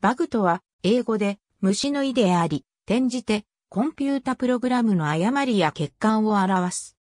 バグとは、英語で、虫の意であり、転じて、コンピュータプログラムの誤りや欠陥を表す。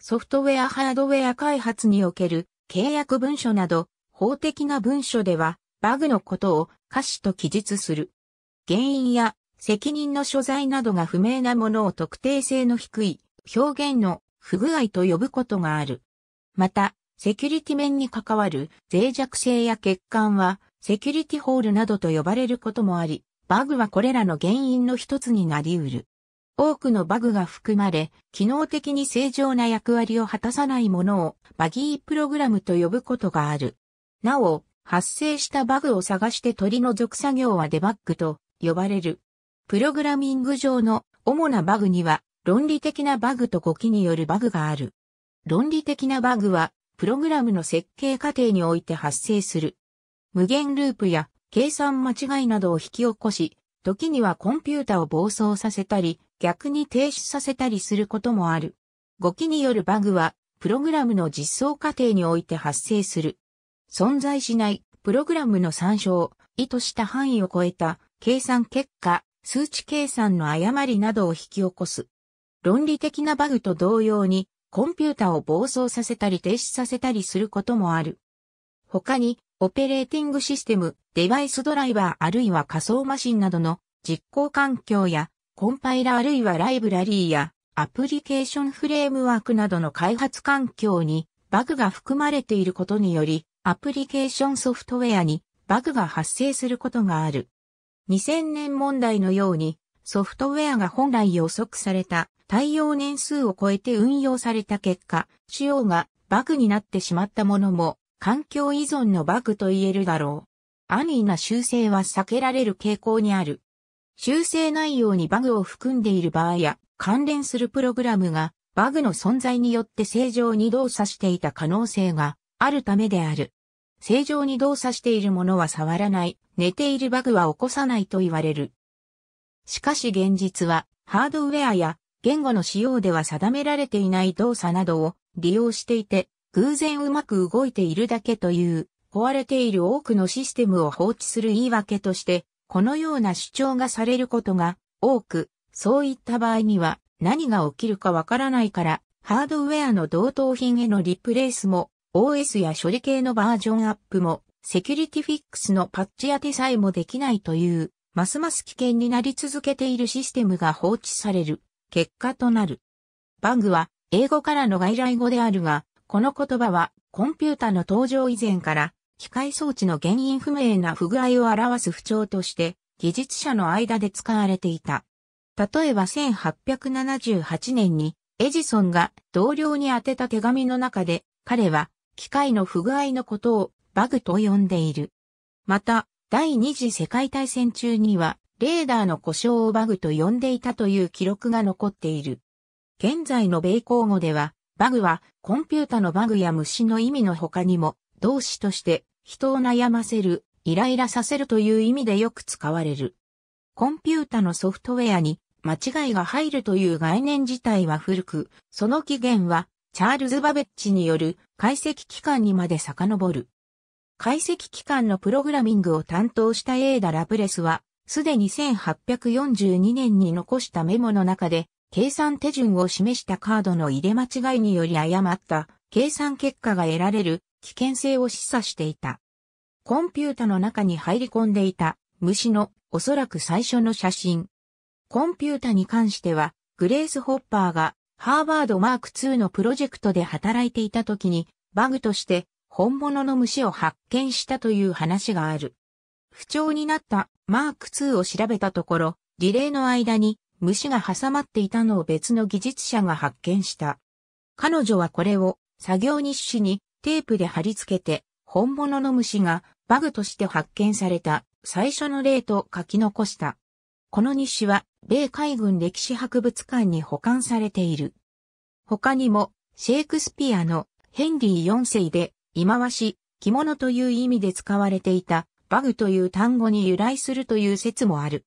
ソフトウェアハードウェア開発における契約文書など法的な文書ではバグのことを瑕疵と記述する。原因や責任の所在などが不明なものを特定性の低い表現の不具合と呼ぶことがある。また、セキュリティ面に関わる脆弱性や欠陥はセキュリティホールなどと呼ばれることもあり、バグはこれらの原因の一つになり得る。多くのバグが含まれ、機能的に正常な役割を果たさないものをバギープログラムと呼ぶことがある。なお、発生したバグを探して取り除く作業はデバッグと呼ばれる。プログラミング上の主なバグには、論理的なバグと語気によるバグがある。論理的なバグは、プログラムの設計過程において発生する、無限ループや計算間違いなどを引き起こし、時にはコンピュータを暴走させたり、逆に停止させたりすることもある。語気によるバグは、プログラムの実装過程において発生する。存在しない、プログラムの参照、意図した範囲を超えた、計算結果、数値計算の誤りなどを引き起こす。論理的なバグと同様に、コンピュータを暴走させたり停止させたりすることもある。他に、オペレーティングシステム、デバイスドライバーあるいは仮想マシンなどの実行環境やコンパイラあるいはライブラリーやアプリケーションフレームワークなどの開発環境にバグが含まれていることによりアプリケーションソフトウェアにバグが発生することがある。2000年問題のようにソフトウェアが本来予測された対応年数を超えて運用された結果、仕様がバグになってしまったものも環境依存のバグと言えるだろう。安易な修正は避けられる傾向にある。修正内容にバグを含んでいる場合や関連するプログラムがバグの存在によって正常に動作していた可能性があるためである。正常に動作しているものは触らない、寝ているバグは起こさないと言われる。しかし現実はハードウェアや言語の使用では定められていない動作などを利用していて偶然うまく動いているだけという、壊れている多くのシステムを放置する言い訳として、このような主張がされることが多く、そういった場合には何が起きるかわからないから、ハードウェアの同等品へのリプレイスも、OS や処理系のバージョンアップも、セキュリティフィックスのパッチ当てさえもできないという、ますます危険になり続けているシステムが放置される結果となる。バグは英語からの外来語であるが、この言葉は、コンピュータの登場以前から、機械装置の原因不明な不具合を表す不調として、技術者の間で使われていた。例えば1878年に、エジソンが同僚に宛てた手紙の中で、彼は、機械の不具合のことを、バグと呼んでいる。また、第二次世界大戦中には、レーダーの故障をバグと呼んでいたという記録が残っている。現在の米公語では、バグは、コンピュータのバグや虫の意味の他にも、動詞として、人を悩ませる、イライラさせるという意味でよく使われる。コンピュータのソフトウェアに、間違いが入るという概念自体は古く、その起源は、チャールズ・バベッジによる解析機関にまで遡る。解析機関のプログラミングを担当したエーダ・ラプレスは、すでに1842年に残したメモの中で、計算手順を示したカードの入れ間違いにより誤った計算結果が得られる危険性を示唆していた。コンピュータの中に入り込んでいた虫のおそらく最初の写真。コンピュータに関してはグレース・ホッパーがハーバードマーク2のプロジェクトで働いていた時にバグとして本物の虫を発見したという話がある。不調になったマーク2を調べたところ、リレーの間に虫が挟まっていたのを別の技術者が発見した。彼女はこれを作業日誌にテープで貼り付けて、本物の虫がバグとして発見された最初の例と書き残した。この日誌は、米海軍歴史博物館に保管されている。他にも、シェイクスピアのヘンリー4世で、忌まわし、着物という意味で使われていた、バグという単語に由来するという説もある。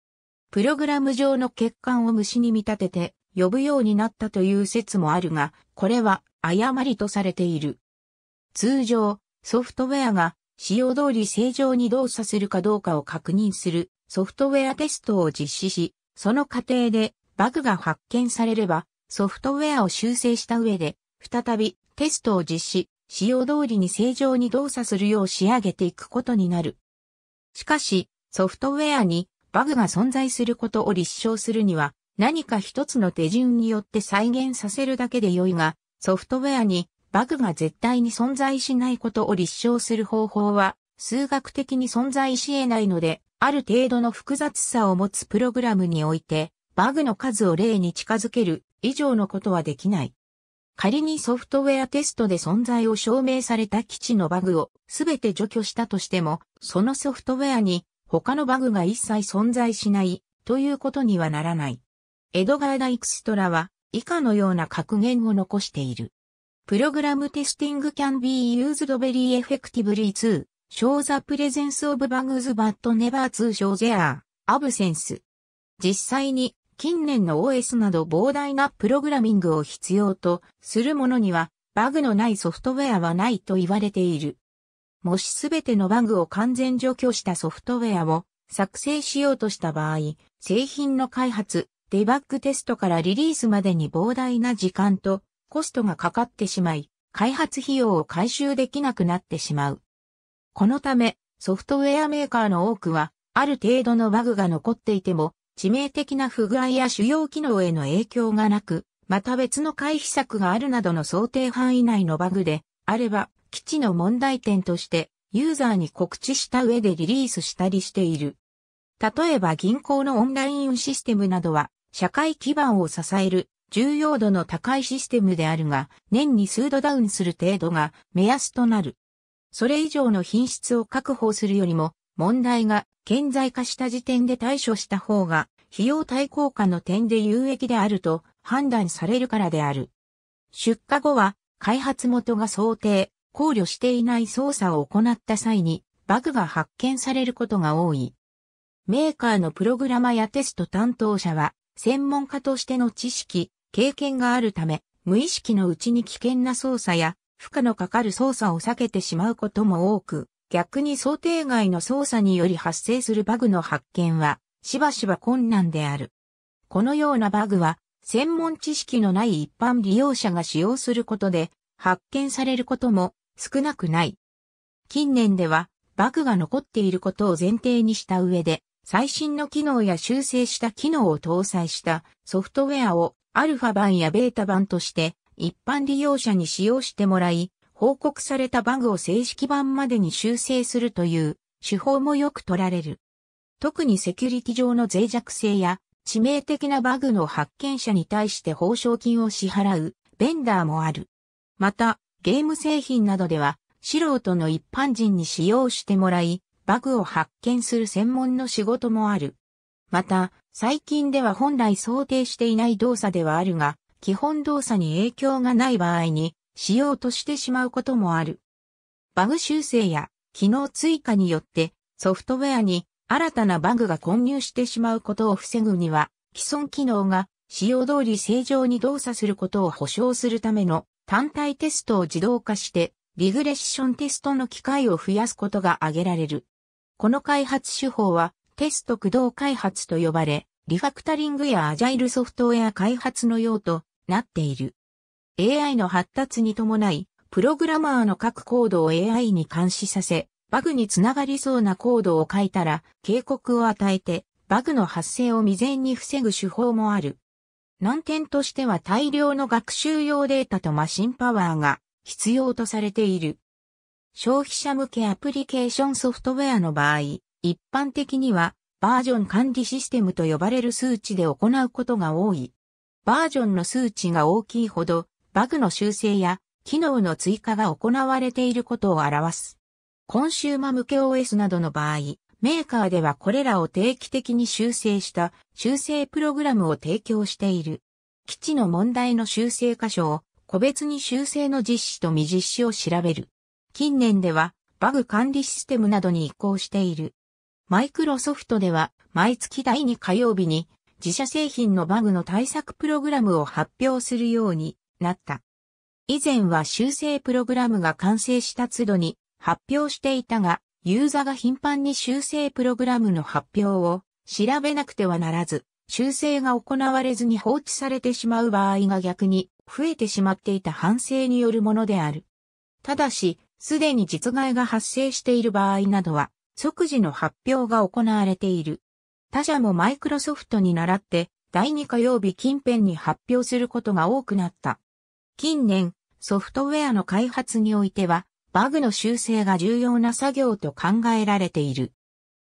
プログラム上の欠陥を虫に見立てて呼ぶようになったという説もあるが、これは誤りとされている。通常、ソフトウェアが使用通り正常に動作するかどうかを確認するソフトウェアテストを実施し、その過程でバグが発見されればソフトウェアを修正した上で再びテストを実施、使用通りに正常に動作するよう仕上げていくことになる。しかし、ソフトウェアにバグが存在することを立証するには、何か一つの手順によって再現させるだけで良いが、ソフトウェアにバグが絶対に存在しないことを立証する方法は、数学的に存在し得ないので、ある程度の複雑さを持つプログラムにおいて、バグの数を例に近づける以上のことはできない。仮にソフトウェアテストで存在を証明された基地のバグをすべて除去したとしても、そのソフトウェアに他のバグが一切存在しないということにはならない。エドガー・ダイクストラは以下のような格言を残している。プログラムテスティング can be used very effectively to show the presence of bugs but never to show their absence. 実際に近年の OS など膨大なプログラミングを必要とするものにはバグのないソフトウェアはないと言われている。もしすべてのバグを完全除去したソフトウェアを作成しようとした場合、製品の開発、デバッグテストからリリースまでに膨大な時間とコストがかかってしまい、開発費用を回収できなくなってしまう。このため、ソフトウェアメーカーの多くは、ある程度のバグが残っていても、致命的な不具合や主要機能への影響がなく、また別の回避策があるなどの想定範囲内のバグで、あれば、基地の問題点としてユーザーに告知した上でリリースしたりしている。例えば銀行のオンラインシステムなどは社会基盤を支える重要度の高いシステムであるが年に数度ダウンする程度が目安となる。それ以上の品質を確保するよりも問題が顕在化した時点で対処した方が費用対効果の点で有益であると判断されるからである。出荷後は開発元が想定、考慮していない操作を行った際にバグが発見されることが多い。メーカーのプログラマやテスト担当者は専門家としての知識、経験があるため無意識のうちに危険な操作や負荷のかかる操作を避けてしまうことも多く、逆に想定外の操作により発生するバグの発見はしばしば困難である。このようなバグは専門知識のない一般利用者が使用することで発見されることも少なくない。近年では、バグが残っていることを前提にした上で、最新の機能や修正した機能を搭載したソフトウェアをアルファ版やベータ版として一般利用者に使用してもらい、報告されたバグを正式版までに修正するという手法もよく取られる。特にセキュリティ上の脆弱性や致命的なバグの発見者に対して報奨金を支払うベンダーもある。また、ゲーム製品などでは、素人の一般人に使用してもらい、バグを発見する専門の仕事もある。また、最近では本来想定していない動作ではあるが、基本動作に影響がない場合に、しようとしてしまうこともある。バグ修正や機能追加によってソフトウェアに新たなバグが混入してしまうことを防ぐには既存機能が使用通り正常に動作することを保証するための単体テストを自動化して、リグレッションテストの機会を増やすことが挙げられる。この開発手法は、テスト駆動開発と呼ばれ、リファクタリングやアジャイルソフトウェア開発の用となっている。AI の発達に伴い、プログラマーの各コードを AI に監視させ、バグにつながりそうなコードを書いたら警告を与えて、バグの発生を未然に防ぐ手法もある。難点としては大量の学習用データとマシンパワーが必要とされている。消費者向けアプリケーションソフトウェアの場合、一般的にはバージョン管理システムと呼ばれる数値で行うことが多い。バージョンの数値が大きいほど、バグの修正や機能の追加が行われていることを表す。コンシューマ向け OS などの場合、メーカーではこれらを定期的に修正した修正プログラムを提供している。基地の問題の修正箇所を個別に修正の実施と未実施を調べる。近年ではバグ管理システムなどに移行している。マイクロソフトでは毎月第2火曜日に自社製品のバグの対策プログラムを発表するようになった。以前は修正プログラムが完成した都度に発表していたが、ユーザが頻繁に修正プログラムの発表を調べなくてはならず、修正が行われずに放置されてしまう場合が逆に増えてしまっていた反省によるものである。ただし、すでに実害が発生している場合などは、即時の発表が行われている。他社もマイクロソフトに倣って、第2火曜日近辺に発表することが多くなった。近年、ソフトウェアの開発においては、バグの修正が重要な作業と考えられている。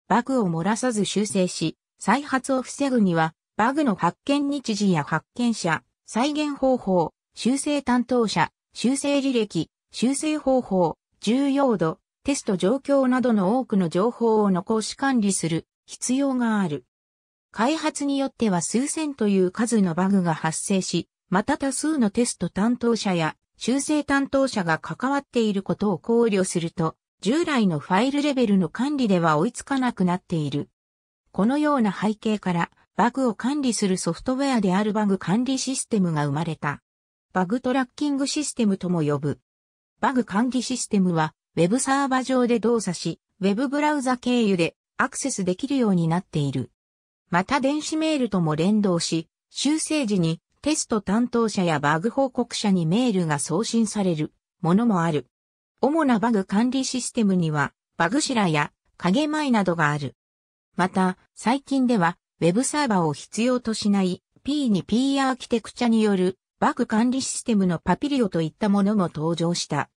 バグを漏らさず修正し、再発を防ぐには、バグの発見日時や発見者、再現方法、修正担当者、修正履歴、修正方法、重要度、テスト状況などの多くの情報を残し管理する必要がある。開発によっては数千という数のバグが発生し、また多数のテスト担当者や修正担当者が関わっていることを考慮すると、従来のファイルレベルの管理では追いつかなくなっている。このような背景から、バグを管理するソフトウェアであるバグ管理システムが生まれた。バグトラッキングシステムとも呼ぶ。バグ管理システムは、ウェブサーバ上で動作し、ウェブブラウザ経由でアクセスできるようになっている。また電子メールとも連動し、修正時にテスト担当者やバグ報告者にメールが送信されるものもある。主なバグ管理システムには、バグシラや影前などがある。また、最近では、ウェブサーバーを必要としない P2P アーキテクチャによるバグ管理システムのパピリオといったものも登場した。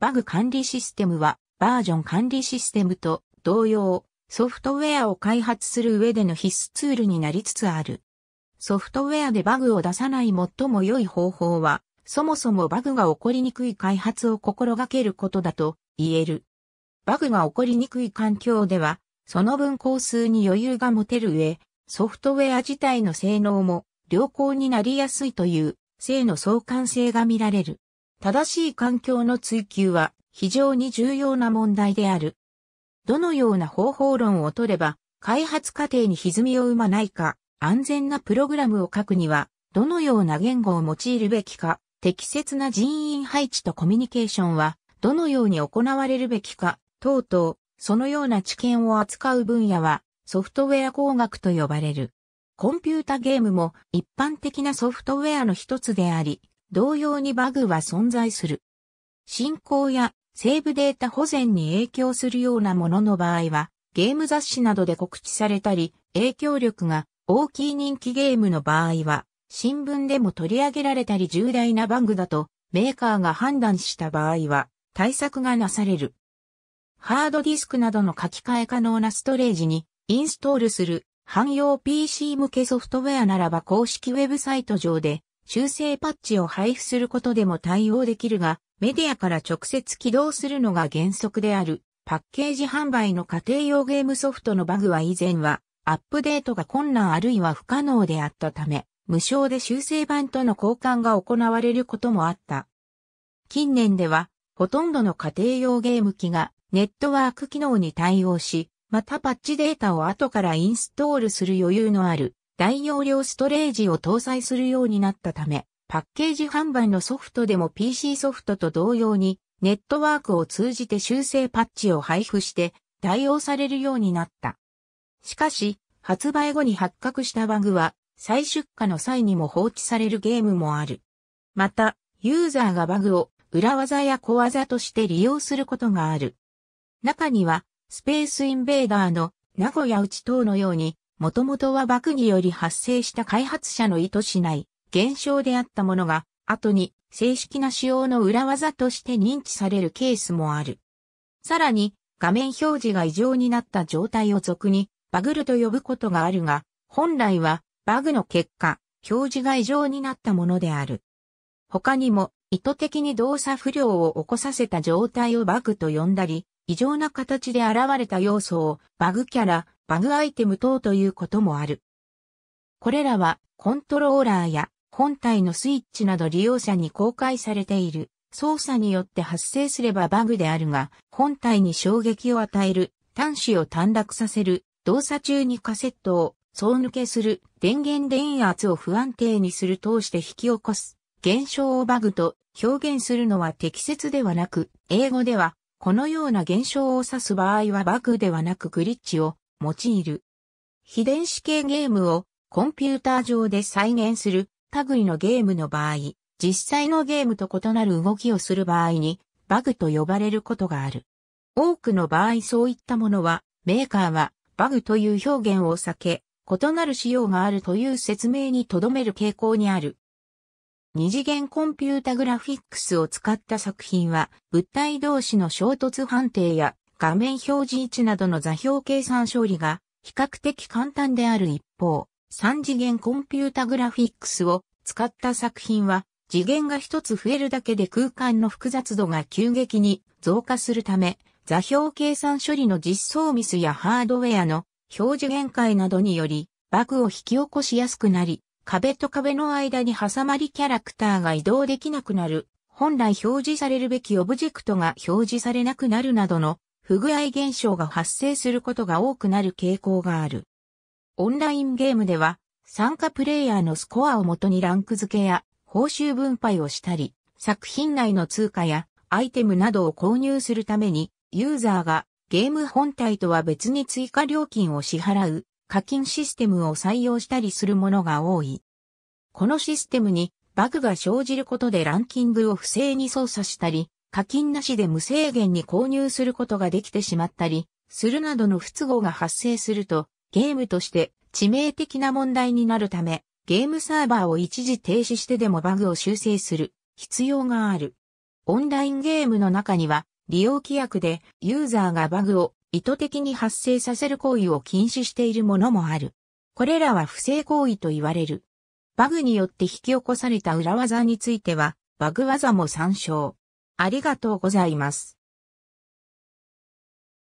バグ管理システムは、バージョン管理システムと同様、ソフトウェアを開発する上での必須ツールになりつつある。ソフトウェアでバグを出さない最も良い方法は、そもそもバグが起こりにくい開発を心がけることだと言える。バグが起こりにくい環境では、その分工数に余裕が持てる上、ソフトウェア自体の性能も良好になりやすいという性の相関性が見られる。正しい環境の追求は非常に重要な問題である。どのような方法論をとれば開発過程に歪みを生まないか、安全なプログラムを書くには、どのような言語を用いるべきか、適切な人員配置とコミュニケーションは、どのように行われるべきか、等々、そのような知見を扱う分野は、ソフトウェア工学と呼ばれる。コンピュータゲームも一般的なソフトウェアの一つであり、同様にバグは存在する。進行やセーブデータ保全に影響するようなものの場合は、ゲーム雑誌などで告知されたり、影響力が大きい人気ゲームの場合は、新聞でも取り上げられたり重大なバグだとメーカーが判断した場合は対策がなされる。ハードディスクなどの書き換え可能なストレージにインストールする汎用 PC 向けソフトウェアならば公式ウェブサイト上で修正パッチを配布することでも対応できるが、メディアから直接起動するのが原則である。パッケージ販売の家庭用ゲームソフトのバグは以前はアップデートが困難あるいは不可能であったため、無償で修正版との交換が行われることもあった。近年では、ほとんどの家庭用ゲーム機がネットワーク機能に対応し、またパッチデータを後からインストールする余裕のある大容量ストレージを搭載するようになったため、パッケージ販売のソフトでも PC ソフトと同様にネットワークを通じて修正パッチを配布して対応されるようになった。しかし、発売後に発覚したバグは、再出荷の際にも放置されるゲームもある。また、ユーザーがバグを裏技や小技として利用することがある。中には、スペースインベーダーの名古屋内等のように、もともとはバグにより発生した開発者の意図しない現象であったものが、後に正式な仕様の裏技として認知されるケースもある。さらに、画面表示が異常になった状態を俗にバグルと呼ぶことがあるが、本来はバグの結果、表示が異常になったものである。他にも、意図的に動作不良を起こさせた状態をバグと呼んだり、異常な形で現れた要素をバグキャラ、バグアイテム等ということもある。これらはコントローラーや本体のスイッチなど利用者に公開されている操作によって発生すればバグであるが、本体に衝撃を与える、端子を短絡させる、動作中にカセットを総抜けする電源電圧を不安定にする通して引き起こす現象をバグと表現するのは適切ではなく、英語ではこのような現象を指す場合はバグではなくグリッチを用いる。非電子系ゲームをコンピューター上で再現する類のゲームの場合、実際のゲームと異なる動きをする場合にバグと呼ばれることがある。多くの場合そういったものはメーカーはバグという表現を避け、異なる仕様があるという説明に留める傾向にある。二次元コンピュータグラフィックスを使った作品は、物体同士の衝突判定や画面表示位置などの座標計算処理が比較的簡単である一方、三次元コンピュータグラフィックスを使った作品は、次元が一つ増えるだけで空間の複雑度が急激に増加するため、座標計算処理の実装ミスやハードウェアの表示限界などにより、バグを引き起こしやすくなり、壁と壁の間に挟まりキャラクターが移動できなくなる、本来表示されるべきオブジェクトが表示されなくなるなどの不具合現象が発生することが多くなる傾向がある。オンラインゲームでは、参加プレイヤーのスコアをもとにランク付けや報酬分配をしたり、作品内の通貨やアイテムなどを購入するためにユーザーがゲーム本体とは別に追加料金を支払う課金システムを採用したりするものが多い。このシステムにバグが生じることでランキングを不正に操作したり、課金なしで無制限に購入することができてしまったり、するなどの不都合が発生すると、ゲームとして致命的な問題になるため、ゲームサーバーを一時停止してでもバグを修正する必要がある。オンラインゲームの中には利用規約でユーザーがバグを意図的に発生させる行為を禁止しているものもある。これらは不正行為と言われる。バグによって引き起こされた裏技については、バグ技も参照。ありがとうございます。